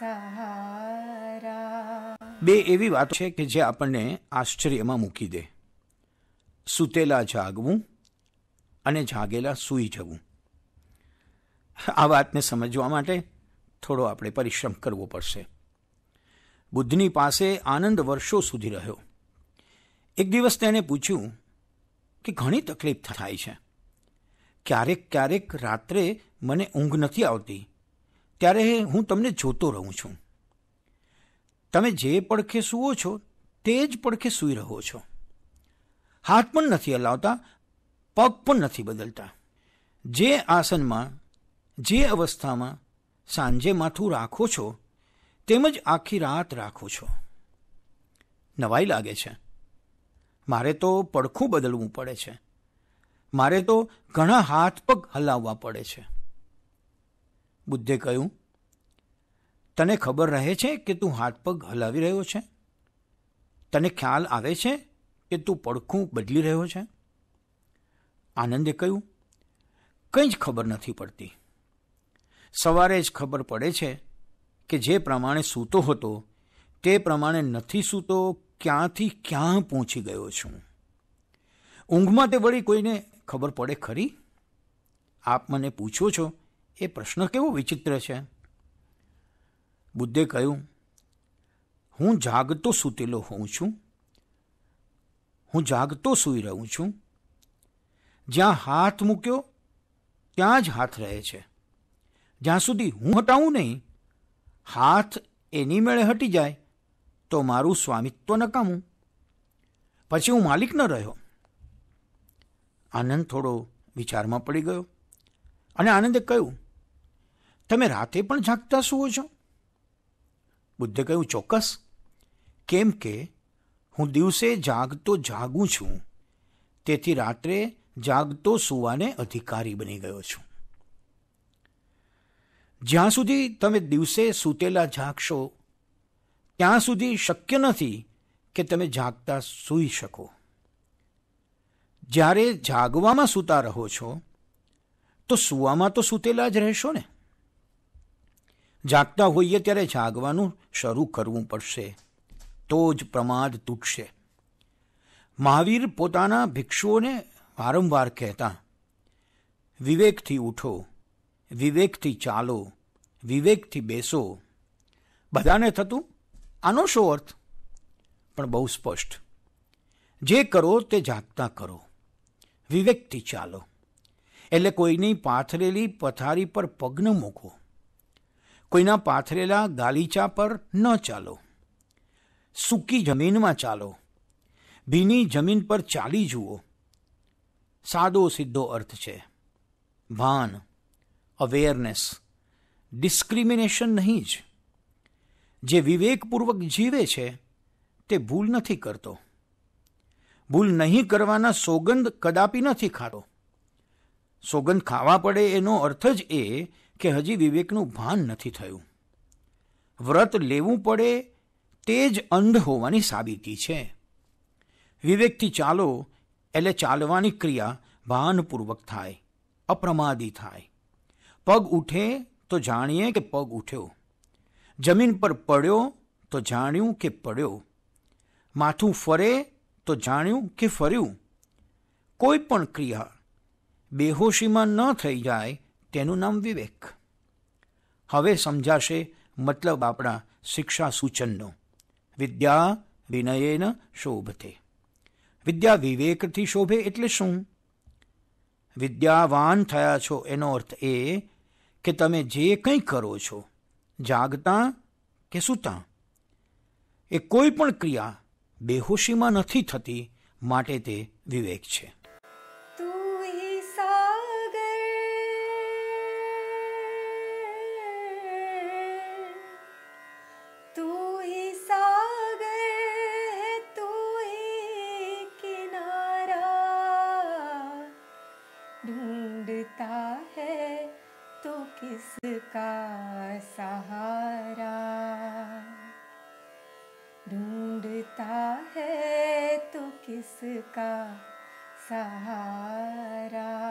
સહારા બે એવી વાત છે કે જે આપણને આશ્ચર્યમાં મૂકી દે સૂતેલા જાગવું અને જાગેલા સૂઈ જવું આ વાતને સમજવા માટે થોડો આપણે પરિશ્રમ કરવો પડશે બુદ્ધની પાસે આનંદ વર્ષો સુધી રહ્યો એક દિવસ તેણે પૂછ્યું કે ઘણી તકલીફ થાય છે ક્યારેક ક્યારેક રાત્રે મને ઊંઘ નથી આવતી ત્યારે હું તમને જોતો રહું છું તમે જે પડખે સૂવો છો તે જ પડખે સૂઈ રહો છો હાથ પણ નથી હલાવતા પગ પણ નથી બદલતા જે આસનમાં જે અવસ્થામાં સાંજે માથું રાખો છો તેમજ આખી રાત રાખો છો નવાઈ લાગે છે મારે તો પડખું બદલવું પડે છે મારે તો ઘણા હાથ પગ હલાવવા પડે છે બુદ્ધે કહ્યું તને ખબર રહે છે કે તું હાથ પગ હલાવી રહ્યો છે તને ખ્યાલ આવે છે કે તું પડખું બદલી રહ્યો છે આનંદે કહ્યું કંઈ જ ખબર નથી પડતી સવારે જ ખબર પડે છે કે જે પ્રમાણે સૂતો હતો તે પ્રમાણે નથી સૂતો ક્યાંથી ક્યાં પહોંચી ગયો છું ઊંઘમાં તે વળી કોઈને ખબર પડે ખરી આપ મને પૂછો છો એ પ્રશ્ન કેવો વિચિત્ર છે બુદ્ધે કહ્યું હું જાગતો સૂતેલો હોઉં છું હું જાગતો સૂઈ રહું છું જ્યાં હાથ મૂક્યો ત્યાં જ હાથ રહે છે જ્યાં સુધી હું હટાવું નહીં હાથ એની મેળે હટી જાય તો મારું સ્વામિત્વ નકામું પછી હું માલિક ન રહ્યો આનંદ થોડો વિચારમાં પડી ગયો અને આનંદે કહ્યું તમે રાતે પણ જાગતા સુવો છો બુદ્ધે કહ્યું ચોક્કસ કેમ કે હું દિવસે જાગતો જાગું છું તેથી રાત્રે જાગતો સુવાને અધિકારી બની ગયો છું જ્યાં સુધી તમે દિવસે સૂતેલા જાગશો ત્યાં સુધી શક્ય નથી કે તમે જાગતા સૂઈ શકો જ્યારે જાગવામાં સૂતા રહો છો તો સૂવામાં તો સૂતેલા જ રહેશો ને જાગતા હોઈએ ત્યારે જાગવાનું શરૂ કરવું પડશે તો જ પ્રમાદ તૂટશે મહાવીર પોતાના ભિક્ષુઓને વારંવાર કહેતા વિવેકથી ઉઠો વિવેકથી ચાલો વિવેકથી બેસો બધાને થતું આનો શો અર્થ પણ બહુ સ્પષ્ટ જે કરો તે જાગતા કરો વિવેકથી ચાલો એટલે કોઈની પાથરેલી પથારી પર પગ ન મૂકો કોઈના પાથરેલા ગાલીચા પર ન ચાલો સૂકી જમીનમાં ચાલો ભીની જમીન પર ચાલી જુઓ સાદો સીધો અર્થ છે ભાન અવેરનેસ ડિસ્ક્રિમિનેશન નહીં જ જે વિવેકપૂર્વક જીવે છે તે ભૂલ નથી કરતો ભૂલ નહીં કરવાના સોગંદ કદાપી નથી ખાતો સોગંદ ખાવા પડે એનો અર્થ જ એ કે હજી વિવેકનું ભાન નથી થયું વ્રત લેવું પડે તે જ અંધ હોવાની સાબિતી છે વિવેકથી ચાલો એટલે ચાલવાની ક્રિયા ભાનપૂર્વક થાય અપ્રમાદી થાય પગ ઉઠે તો જાણીએ કે પગ ઉઠ્યો જમીન પર પડ્યો તો જાણ્યું કે પડ્યો માથું ફરે તો જાણ્યું કે ફર્યું કોઈ પણ ક્રિયા બેહોશીમાં ન થઈ જાય તેનું નામ વિવેક હવે સમજાશે મતલબ આપણા શિક્ષા સૂચનનો વિદ્યા વિનયેન શોભતે વિદ્યા વિવેકથી શોભે એટલે શું વિદ્યાવાન થયા છો એનો અર્થ એ કે તમે જે કંઈ કરો છો જાગતા કે સૂતા એ કોઈ પણ ક્રિયા બેહોશીમાં નથી થતી માટે તે વિવેક છે किसका सहारा